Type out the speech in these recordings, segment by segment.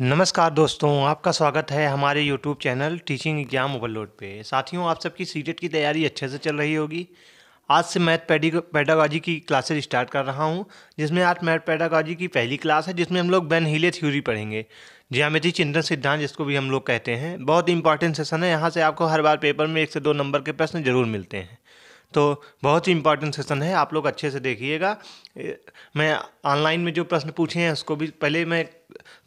नमस्कार दोस्तों आपका स्वागत है हमारे YouTube channel teaching exam overload पे साथियों आप सबकी सी की तैयारी अच्छे से चल रही होगी आज से मैथ पैडागॉजी की क्लासेज स्टार्ट कर रहा हूँ जिसमें आज मैथ पैडागॉजी की पहली क्लास है जिसमें हम लोग बेन हीले थ्योरी पढ़ेंगे ज्यामिति चिंतन सिद्धांत जिसको भी हम लोग कहते हैं बहुत इंपॉर्टेंट सेशन है यहाँ से आपको हर बार पेपर में एक से दो नंबर के प्रश्न जरूर मिलते हैं तो बहुत ही इंपॉर्टेंट सेशन है आप लोग अच्छे से देखिएगा मैं ऑनलाइन में जो प्रश्न पूछे हैं उसको भी पहले मैं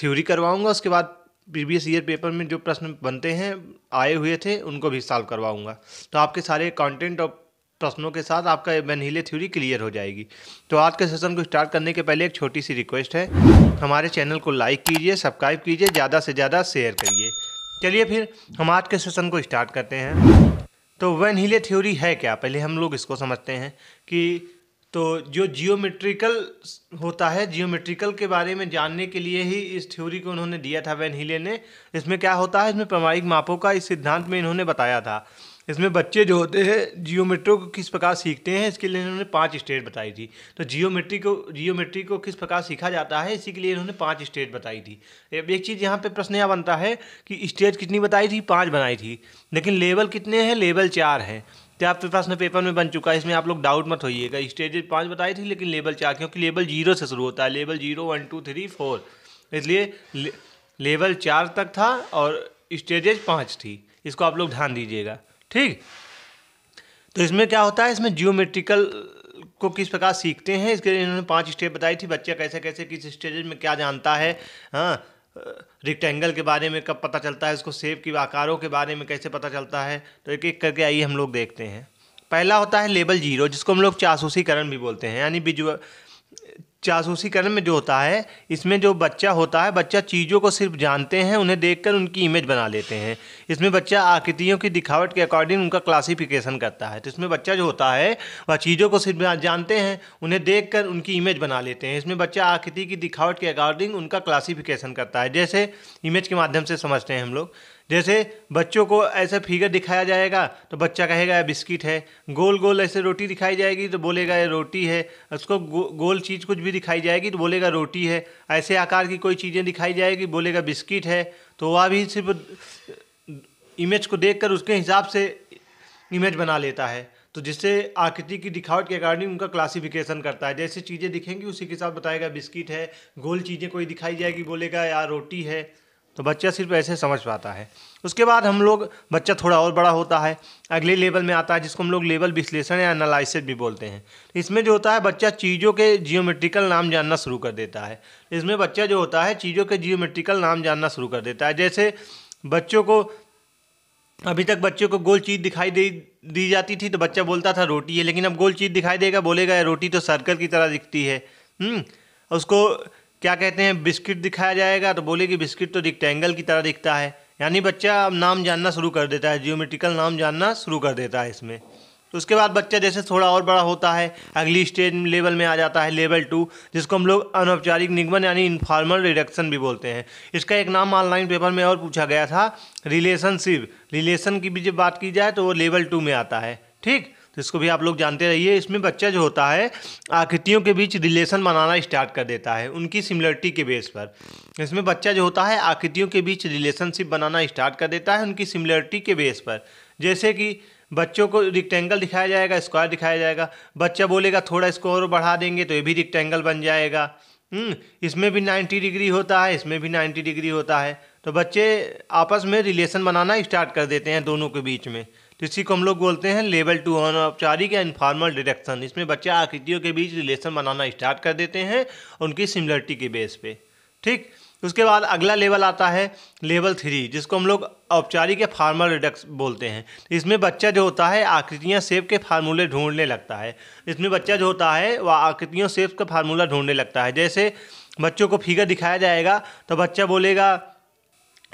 थ्योरी करवाऊँगा उसके बाद प्रीवियस ईयर पेपर में जो प्रश्न बनते हैं आए हुए थे उनको भी सॉल्व करवाऊँगा तो आपके सारे कंटेंट और प्रश्नों के साथ आपका बेनहीले थ्योरी क्लियर हो जाएगी तो आज के सेशन को स्टार्ट करने के पहले एक छोटी सी रिक्वेस्ट है हमारे चैनल को लाइक कीजिए सब्सक्राइब कीजिए ज़्यादा से ज़्यादा शेयर करिए चलिए फिर हम आज के सेशन को स्टार्ट करते हैं तो वैन हिले थ्योरी है क्या पहले हम लोग इसको समझते हैं कि तो जो जियोमेट्रिकल होता है जियोमेट्रिकल के बारे में जानने के लिए ही इस थ्योरी को उन्होंने दिया था वैन हिले ने इसमें क्या होता है इसमें प्रमाणिक मापों का इस सिद्धांत में इन्होंने बताया था इसमें बच्चे जो होते हैं जियोमेट्री को किस प्रकार सीखते हैं इसके लिए इन्होंने पांच स्टेट बताई थी तो जियोमेट्री को जियोमेट्री को किस प्रकार सीखा जाता है इसी के लिए इन्होंने पांच स्टेट बताई थी अब एक चीज़ यहाँ पे प्रश्न यह बनता है कि स्टेट कितनी बताई थी पाँच बनाई थी लेकिन लेवल कितने हैं लेवल चार हैं तो आपके पास में पेपर में बन चुका है इसमें आप लोग डाउट मत होइएगा स्टेज पाँच बताई थी लेकिन लेवल चार क्योंकि लेवल जीरो से शुरू होता है level zero one two three four इसलिए लेवल चार तक था और स्टेजेज पाँच थी इसको आप लोग ध्यान दीजिएगा ठीक तो इसमें क्या होता है इसमें जियोमेट्रिकल को किस प्रकार सीखते हैं इसके लिए इन्होंने पांच स्टेप बताई थी बच्चा कैसे कैसे किस स्टेज में क्या जानता है हाँ रिक्टेंगल के बारे में कब पता चलता है इसको सेब के आकारों के बारे में कैसे पता चलता है तो एक एक करके आइए हम लोग देखते हैं पहला होता है लेबल जीरो जिसको हम लोग चासूसीकरण भी बोलते हैं यानी विजुअल जासूसी करने में जो होता है इसमें जो बच्चा होता है बच्चा चीज़ों को सिर्फ जानते हैं उन्हें देखकर उनकी इमेज बना लेते हैं इसमें बच्चा आकृतियों की दिखावट के अकॉर्डिंग उनका क्लासिफिकेशन करता है तो इसमें बच्चा जो होता है वह चीज़ों को सिर्फ जानते हैं उन्हें देख उनकी इमेज बना लेते हैं इसमें बच्चा आकृति की दिखावट के अकॉर्डिंग उनका क्लासीफिकेशन करता है जैसे इमेज के माध्यम से समझते हैं हम लोग जैसे बच्चों को ऐसा फिगर दिखाया जाएगा तो बच्चा कहेगा ये बिस्किट है गोल गोल ऐसे रोटी दिखाई जाएगी तो बोलेगा ये रोटी है उसको गो, गोल चीज़ कुछ भी दिखाई जाएगी तो बोलेगा रोटी है ऐसे आकार की कोई चीज़ें दिखाई जाएगी बोलेगा बिस्किट है तो वह भी सिर्फ इमेज को देख कर उसके हिसाब से इमेज बना लेता है तो जिससे आकृति की दिखावट के अकॉर्डिंग उनका क्लासिफिकेशन करता है जैसे चीज़ें दिखेंगी उसी के साथ बताएगा बिस्किट है गोल चीज़ें कोई दिखाई जाएगी बोलेगा यार रोटी है तो बच्चा सिर्फ ऐसे समझ पाता है उसके बाद हम लोग बच्चा थोड़ा और बड़ा होता है अगले लेवल में आता है जिसको हम लोग लेवल विश्लेषण या एनालिसिस भी बोलते हैं इसमें जो होता है बच्चा चीज़ों के जियोमेट्रिकल नाम जानना शुरू कर देता है इसमें बच्चा जो होता है चीज़ों के जियोमेट्रिकल नाम जानना शुरू कर देता है जैसे बच्चों को अभी तक बच्चों को गोल चीज़ दिखाई दे दी जाती थी तो बच्चा बोलता था रोटी है लेकिन अब गोल चीज़ दिखाई देगा बोलेगा रोटी तो सर्कल की तरह दिखती है हम्म, उसको क्या कहते हैं बिस्किट दिखाया जाएगा तो बोले कि बिस्किट तो रिक्टेंगल की तरह दिखता है यानी बच्चा अब नाम जानना शुरू कर देता है जियोमेट्रिकल नाम जानना शुरू कर देता है इसमें तो उसके बाद बच्चा जैसे थोड़ा और बड़ा होता है अगली स्टेज लेवल में आ जाता है लेवल टू जिसको हम लोग अनौपचारिक निगमन यानी इनफॉर्मल रिडक्शन भी बोलते हैं इसका एक नाम ऑनलाइन पेपर में और पूछा गया था रिलेशनशिप रिलेशन की भी जब बात की जाए तो वो लेवल टू में आता है ठीक तो इसको भी आप लोग जानते रहिए इसमें बच्चा जो होता है आकृतियों के बीच रिलेशन बनाना स्टार्ट कर देता है उनकी सिमिलरिटी के बेस पर इसमें बच्चा जो होता है आकृतियों के बीच रिलेशनशिप बनाना स्टार्ट कर देता है उनकी सिमिलरिटी के बेस पर जैसे कि बच्चों को रिक्टेंगल दिखाया जाएगा स्क्वायर दिखाया जाएगा बच्चा बोलेगा थोड़ा इसको और बढ़ा देंगे तो ये भी रिक्टेंगल बन जाएगा हम्म, इसमें भी 90 डिग्री होता है इसमें भी 90 डिग्री होता है तो बच्चे आपस में रिलेशन बनाना स्टार्ट कर देते हैं दोनों के बीच में जिसकी को हम लोग बोलते हैं लेवल टू अनौपचारिक या इनफॉर्मल डिडक्शन इसमें बच्चे आकृतियों के बीच रिलेशन बनाना स्टार्ट कर देते हैं उनकी सिमिलरिटी के बेस पे ठीक उसके बाद अगला लेवल आता है लेवल थ्री जिसको हम लोग औपचारिक या फार्मल रिडक्स बोलते हैं इसमें बच्चा जो होता है आकृतियाँ सेब के फार्मूले ढूंढने लगता है इसमें बच्चा जो होता है वह आकृतियों सेब का फार्मूला ढूंढने लगता है जैसे बच्चों को फिगर दिखाया जाएगा तो बच्चा बोलेगा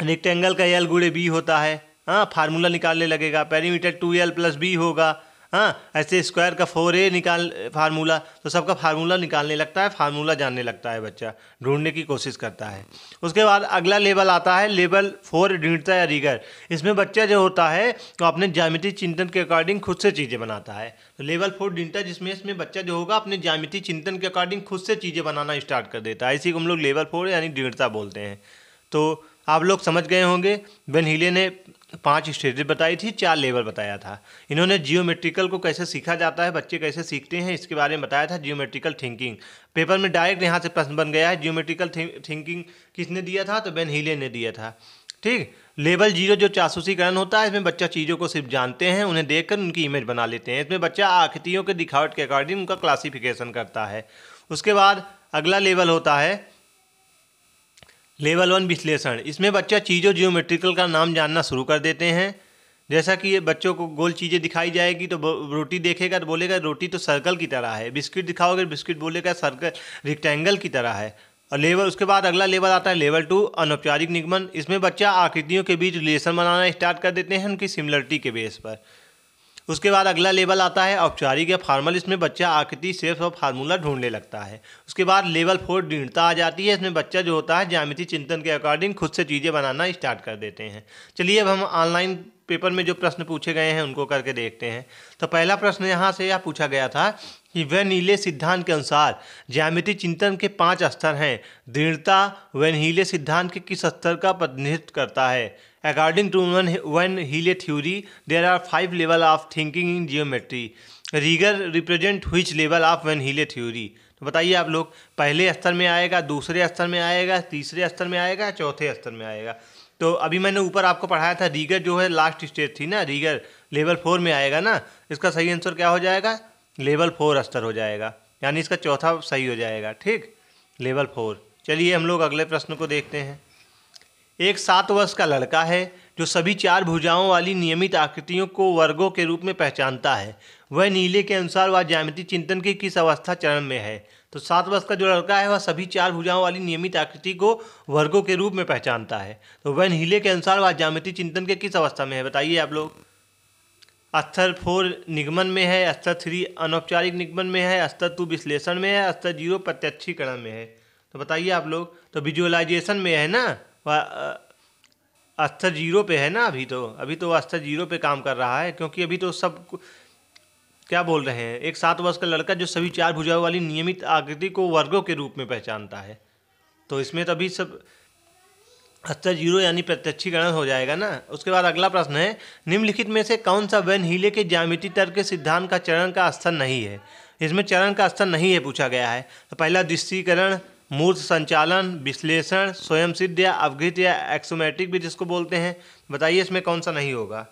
रेक्टेंगल का एल गुड़े बी होता है हाँ फार्मूला निकालने लगेगा perimeter two L plus B होगा हाँ ऐसे स्क्वायर का फोर ए निकाल फार्मूला तो सबका फार्मूला निकालने लगता है फार्मूला जानने लगता है बच्चा ढूंढने की कोशिश करता है उसके बाद अगला लेवल आता है लेवल फोर ढूंढता या रीगर इसमें बच्चा जो होता है तो अपने जामिति चिंतन के अकॉर्डिंग खुद से चीज़ें बनाता है तो लेवल फोर ढूंढता जिसमें इसमें बच्चा जो होगा अपने जामिति चिंतन के अकॉर्डिंग खुद से चीज़ें बनाना स्टार्ट कर देता है इसी को हम लोग लेवल फोर यानी ढूंढता बोलते हैं तो आप लोग समझ गए होंगे बेन हीले ने पांच स्टेजेस बताई थी चार लेवल बताया था इन्होंने जियोमेट्रिकल को कैसे सीखा जाता है बच्चे कैसे सीखते हैं इसके बारे में बताया था जियोमेट्रिकल थिंकिंग पेपर में डायरेक्ट यहाँ से प्रश्न बन गया है जियोमेट्रिकल थिंकिंग किसने दिया था तो बेन हीले ने दिया था ठीक लेवल जीरो जो चासूसीकरण होता है इसमें बच्चा चीज़ों को सिर्फ जानते हैं उन्हें देखकर उनकी इमेज बना लेते हैं इसमें बच्चा आकृतियों के दिखावट के अकॉर्डिंग उनका क्लासिफिकेशन करता है उसके बाद अगला लेवल होता है लेवल वन विश्लेषण इसमें बच्चा चीज़ों जियोमेट्रिकल का नाम जानना शुरू कर देते हैं जैसा कि ये बच्चों को गोल चीज़ें दिखाई जाएगी तो रोटी देखेगा तो बोलेगा रोटी तो सर्कल की तरह है बिस्किट दिखाओगे तो बिस्किट बोलेगा सर्कल रिक्टेंगल की तरह है और लेवल उसके बाद अगला लेवल आता है लेवल टू अनौपचारिक निगमन इसमें बच्चा आकृतियों के बीच रिलेशन बनाना स्टार्ट कर देते हैं उनकी सिमिलरिटी के बेस पर उसके बाद अगला लेवल आता है औपचारिक या फार्मल इसमें बच्चा आकृति सिर्फ और फार्मूला ढूंढने लगता है उसके बाद लेवल फोर दृढ़ता आ जाती है इसमें बच्चा जो होता है ज्यामिति चिंतन के अकॉर्डिंग खुद से चीज़ें बनाना स्टार्ट कर देते हैं चलिए अब हम ऑनलाइन पेपर में जो प्रश्न पूछे गए हैं उनको करके देखते हैं तो पहला प्रश्न यहाँ से यह पूछा गया था कि वह नीले सिद्धांत के अनुसार ज्यामिति चिंतन के पांच स्तर हैं दृढ़ता वह नीले सिद्धांत के किस स्तर का प्रतिनिधित्व करता है according to van van Hiele theory there are five level of thinking in geometry रीगर represent which level of van Hiele theory तो बताइए आप लोग पहले स्तर में आएगा दूसरे स्तर में आएगा तीसरे स्तर में आएगा चौथे स्तर में आएगा तो अभी मैंने ऊपर आपको पढ़ाया था रीगर जो है लास्ट स्टेज थी ना रीगर लेवल फोर में आएगा ना इसका सही आंसर क्या हो जाएगा लेवल फोर स्तर हो जाएगा यानी इसका चौथा सही हो जाएगा ठीक लेवल फोर चलिए हम लोग अगले प्रश्न को देखते हैं एक सात वर्ष का लड़का है जो सभी चार भुजाओं वाली नियमित आकृतियों को वर्गों के रूप में पहचानता है वह नीले के अनुसार वह ज्यामिति चिंतन की किस अवस्था चरण में है तो सात वर्ष का जो लड़का है वह सभी चार भुजाओं वाली नियमित आकृति को वर्गों के रूप में पहचानता है तो वह नीले के अनुसार वह ज्यामिति चिंतन के किस अवस्था में है बताइए आप लोग स्तर फोर निगमन में है स्तर थ्री अनौपचारिक निगमन में है स्तर टू विश्लेषण में है स्तर जीरो प्रत्यक्षीकरण में है तो बताइए आप लोग तो विजुअलाइजेशन में है ना अस्तर जीरो पे है ना अभी तो अभी तो अस्तर जीरो पे काम कर रहा है क्योंकि अभी तो सब क्या बोल रहे हैं एक सात वर्ष का लड़का जो सभी चार भुजाओं वाली नियमित आकृति को वर्गों के रूप में पहचानता है तो इसमें तो अभी सब अस्तर जीरो यानी प्रत्यक्षीकरण हो जाएगा ना उसके बाद अगला प्रश्न है निम्नलिखित में से कौन सा वैन हीले के ज्यामिति तर्क के सिद्धांत का चरण का स्थल नहीं है इसमें चरण का स्थल नहीं है पूछा गया है तो पहला दृष्टिकरण मूर्त संचालन विश्लेषण स्वयं सिद्ध या अवघित या एक्सोमेटिक भी जिसको बोलते हैं बताइए इसमें कौन सा नहीं होगा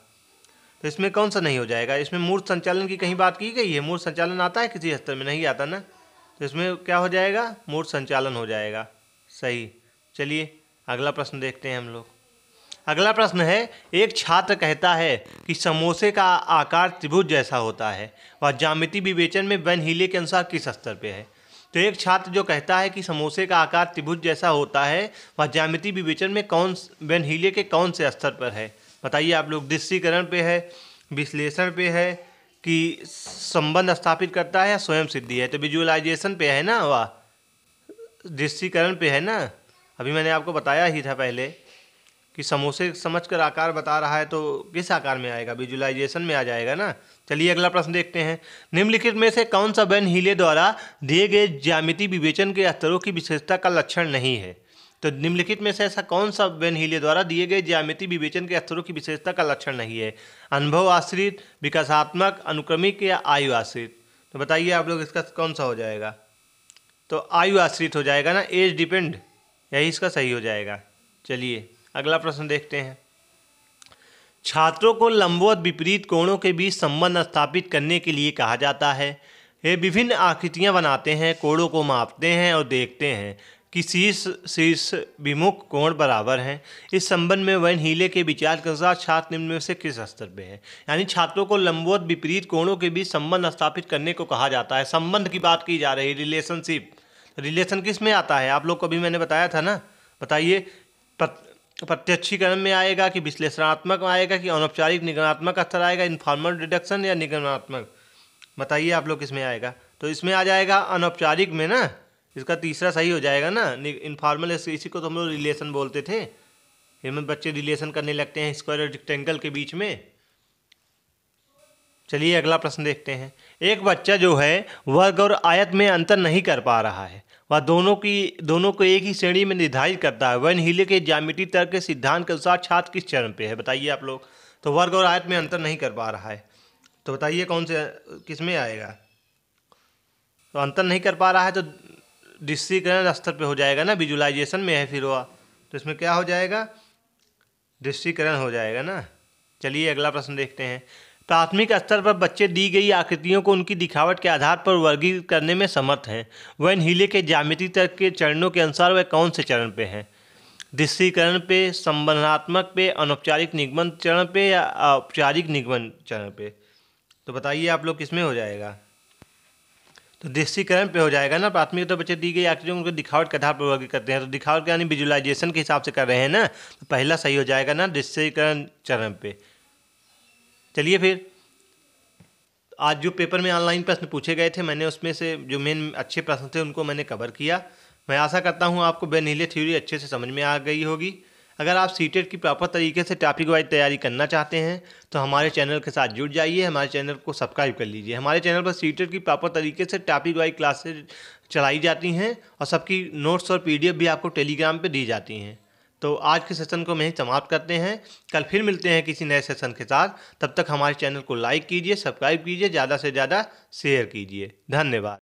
तो इसमें कौन सा नहीं हो जाएगा इसमें मूर्त संचालन की कहीं बात की गई है मूर्त संचालन आता है किसी स्तर में नहीं आता ना तो इसमें क्या हो जाएगा मूर्त संचालन हो जाएगा सही चलिए अगला प्रश्न देखते हैं हम लोग अगला प्रश्न है एक छात्र कहता है कि समोसे का आकार त्रिभुज जैसा होता है वह जामिति विवेचन में वैन हीले के अनुसार किस स्तर पर है तो एक छात्र जो कहता है कि समोसे का आकार त्रिभुज जैसा होता है वह ज्यामिति विवेचन में कौन वेन हीले के कौन से स्तर पर है बताइए आप लोग दृष्टिकरण पे है विश्लेषण पे है कि संबंध स्थापित करता है या स्वयं सिद्धि है तो विजुअलाइजेशन पे है ना वह दृष्टिकरण पे है ना अभी मैंने आपको बताया ही था पहले कि समोसे समझकर आकार बता रहा है तो किस आकार में आएगा विजुअलाइजेशन में आ जाएगा ना चलिए अगला प्रश्न देखते हैं निम्नलिखित में से कौन सा बैन हीले द्वारा दिए गए ज्यामिति विवेचन के स्तरों की विशेषता का लक्षण नहीं है तो निम्नलिखित में से ऐसा कौन सा बैन हीले द्वारा दिए गए ज्यामिति विवेचन के स्तरों की विशेषता का लक्षण नहीं है अनुभव आश्रित विकासात्मक अनुक्रमिक या आयु आश्रित तो बताइए आप लोग इसका कौन सा हो जाएगा तो आयु आश्रित हो जाएगा ना एज डिपेंड यही इसका सही हो जाएगा चलिए अगला प्रश्न देखते हैं छात्रों को लंबवत विपरीत कोणों के बीच संबंध स्थापित करने के लिए कहा जाता है ये विभिन्न आकृतियाँ बनाते हैं कोणों को मापते हैं और देखते हैं कि शीर्ष शीर्ष विमुख कोण बराबर हैं इस संबंध में वैन हीले के विचार के अनुसार छात्र निम्न में से किस स्तर पे है यानी छात्रों को लंबवत विपरीत कोणों के बीच संबंध स्थापित करने को कहा जाता है संबंध की बात की जा रही है रिलेशनशिप रिलेशन किस में आता है आप लोग को भी मैंने बताया था ना बताइए प्रत्यक्षीकरण में आएगा कि विश्लेषणात्मक आएगा कि अनौपचारिक निगमात्मक स्तर आएगा इन्फॉर्मल डिडक्शन या निगमात्मक बताइए आप लोग किसमें आएगा तो इसमें आ जाएगा अनौपचारिक में ना इसका तीसरा सही हो जाएगा ना इनफॉर्मल इसी को तो हम लोग रिलेशन बोलते थे इनमें बच्चे रिलेशन करने लगते हैं स्क्वायर और रिक्टेंगल के बीच में चलिए अगला प्रश्न देखते हैं एक बच्चा जो है वर्ग और आयत में अंतर नहीं कर पा रहा है वह दोनों की दोनों को एक ही श्रेणी में निर्धारित करता है वन हीले के जामिटी तर्क के सिद्धांत के अनुसार छात्र किस चरण पे है बताइए आप लोग तो वर्ग और आयत में अंतर नहीं कर पा रहा है तो बताइए कौन से किस में आएगा तो अंतर नहीं कर पा रहा है तो डिस्ट्रीकरण स्तर पे हो जाएगा ना विजुलाइजेशन में है फिर वह तो इसमें क्या हो जाएगा डिस्ट्रीकरण हो जाएगा ना चलिए अगला प्रश्न देखते हैं प्राथमिक स्तर पर बच्चे दी गई आकृतियों को उनकी दिखावट के आधार पर वर्गीकृत करने में समर्थ हैं वह इन हीले के जामिति तक के चरणों के अनुसार वह कौन से चरण पे हैं दृष्टिकरण पे संबंधात्मक पे अनौपचारिक निगमन चरण पे या औपचारिक निगमन चरण पे तो बताइए आप लोग किसमें हो जाएगा तो दृष्टिकरण पे हो जाएगा ना प्राथमिक तो बच्चे दी गई आकृतियों को दिखावट के आधार पर वर्गी करते हैं तो दिखावट यानी विजुलाइजेशन के हिसाब से कर रहे हैं ना तो पहला सही हो जाएगा ना दृष्टिकरण चरण पे चलिए फिर आज जो पेपर में ऑनलाइन प्रश्न पूछे गए थे मैंने उसमें से जो मेन अच्छे प्रश्न थे उनको मैंने कवर किया मैं आशा करता हूँ आपको बेनीले थ्योरी अच्छे से समझ में आ गई होगी अगर आप सी e की प्रॉपर तरीके से टॉपिक वाइज तैयारी करना चाहते हैं तो हमारे चैनल के साथ जुड़ जाइए हमारे चैनल को सब्सक्राइब कर लीजिए हमारे चैनल पर सी e की प्रॉपर तरीके से टॉपिक वाइज क्लासेज चलाई जाती हैं और सबकी नोट्स और पीडीएफ भी आपको टेलीग्राम पर दी जाती हैं तो आज के सेशन को मैं समाप्त करते हैं कल फिर मिलते हैं किसी नए सेशन के साथ तब तक हमारे चैनल को लाइक कीजिए सब्सक्राइब कीजिए ज़्यादा से ज़्यादा शेयर कीजिए धन्यवाद